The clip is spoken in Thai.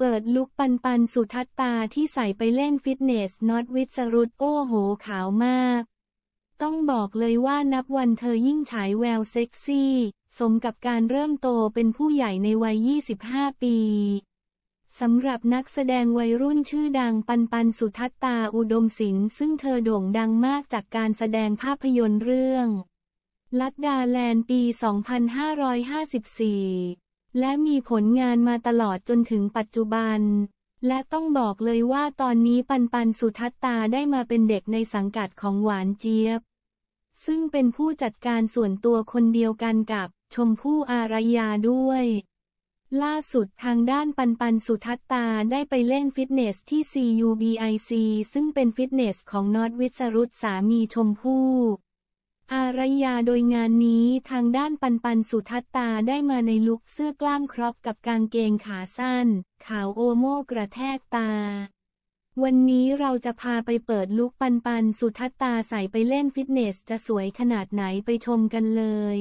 เปิดลุกปันปันสุทัศตาที่ใส่ไปเล่นฟิตเนสน็อตวิสรุตโอ้โห ขาวมาก ต้องบอกเลยว่านับวันเธอยิ่งฉายแววเซ็กซี่ สมกับการเริ่มโตเป็นผู้ใหญ่ในวัย 25 ปีสำหรับนักแสดงวัยรุ่นชื่อดังปันปัน สุทัตตาอุดมศิลป์ซึ่งเธอโด่งดังมากจากการแสดงภาพยนตร์เรื่อง ลัดดาแลนด์ปี 2554และมีผลงานมาตลอดจนถึงปัจจุบัน และต้องบอกเลยว่าตอนนี้ปันปันสุทัตตาได้มาเป็นเด็กในสังกัดของหวานเจี๊ยบ ซึ่งเป็นผู้จัดการส่วนตัวคนเดียวกันกับชมพู่อารยาด้วย ล่าสุดทางด้านปันปันสุทัตตาได้ไปเล่นฟิตเนสที่ CUBIC ซึ่งเป็นฟิตเนสของนอตวิสรุตสามีชมพู่ารยาโดยงานนี้ทางด้านปันปันสุทัตตาได้มาในลุคเสื้อกล้ามครอปกับกางเกงขาสั้นขาวโอโมกระแทกตา วันนี้เราจะพาไปเปิดลุคปันปันสุทัตตาใส่ไปเล่นฟิตเนสจะสวยขนาดไหนไปชมกันเลย